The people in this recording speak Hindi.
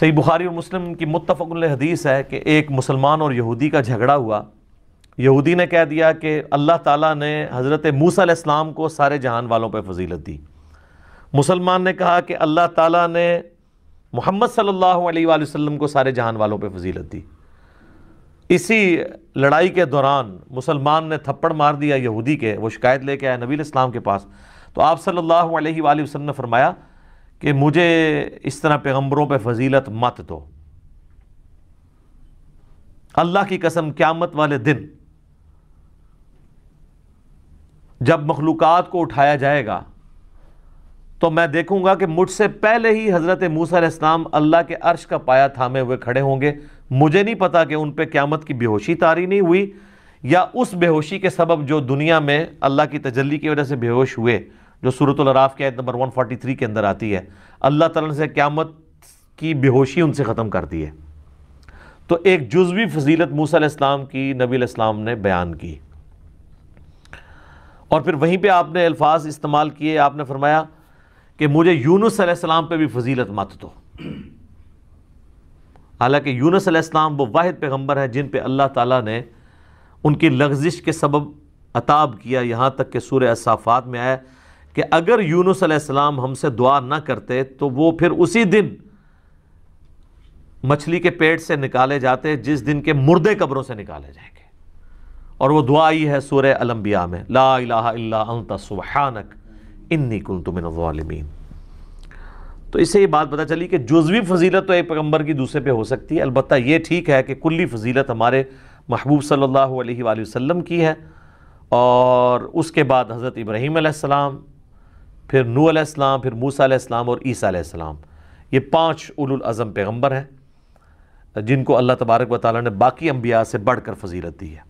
सही बुखारी और मुस्लिम की मुतफ़ हदीस है कि एक मुसलमान और यहूदी का झगड़ा हुआ यहूदी ने कह दिया कि अल्लाह ताला ने हज़रत मूसा इस्लाम को सारे जहान वालों पर फजीलत दी मुसलमान ने कहा कि अल्लाह ताला ने मोहम्मद सल्लल्लाहु अलैहि वसल्लम को सारे जहान वालों पर फजीलत दी इसी लड़ाई के दौरान मुसलमान ने थप्पड़ मार दिया यहूदी के वो शिकायत लेके आया नबी इस्लाम के पास तो आप सल्ला वसलम ने फरमाया कि मुझे इस तरह पैगम्बरों पर फजीलत मत दो अल्लाह की कसम क्यामत वाले दिन जब मखलूक को उठाया जाएगा तो मैं देखूंगा कि मुझसे पहले ही हज़रत मूसा इस्लाम अल्लाह के अर्श का पाया थामे हुए खड़े होंगे मुझे नहीं पता कि उन पर क्यामत की बेहोशी तारी नहीं हुई या उस बेहोशी के सबब जो दुनिया में अल्लाह की तजली की वजह से बेहोश हुए जो सूरत अराफ़ के आयत नंबर 143 के अंदर आती है अल्लाह तला से क़्यामत की बेहोशी उनसे ख़त्म कर दी है तो एक जुजवी फजीलत मूसा इस्लाम की नबी इस्लाम ने बयान की और फिर वहीं पर आपने अल्फाज इस्तेमाल किए आपने फरमाया कि मुझे यूनुस पर भी फजीलत मत दो हालांकि यूनसम वो वाद पैगम्बर हैं जिन पर अल्लाह तला ने उनकी लग्जिश के सबब अताब किया यहाँ तक कि सूर्य असाफ़ात में आया कि अगर यूनुस अलैहिस्सलाम हमसे दुआ ना करते तो वो फिर उसी दिन मछली के पेट से निकाले जाते जिस दिन के मुर्दे कब्रों से निकाले जाएंगे और वो दुआ ही है सूर्य अलम्बिया में ला सुबहानक इन्नी कुल तुमिन तो इससे ये बात पता चली कि जुजवी फजीलत तो एक पैगम्बर की दूसरे पे हो सकती है अलबत्त ये ठीक है कि कुल्ली फजीलत हमारे महबूब सल्लल्लाहु अलैहि वसल्लम की है और उसके बाद हज़रत इब्राहीम फिर नू आलाम फिर मूसा आसमाम और ईसा ये पाँच उलुलज़म पैगम्बर हैं जिनको अल्लाह तबारक वाली ने बाकी अम्बिया से बढ़ कर फजीलत दी है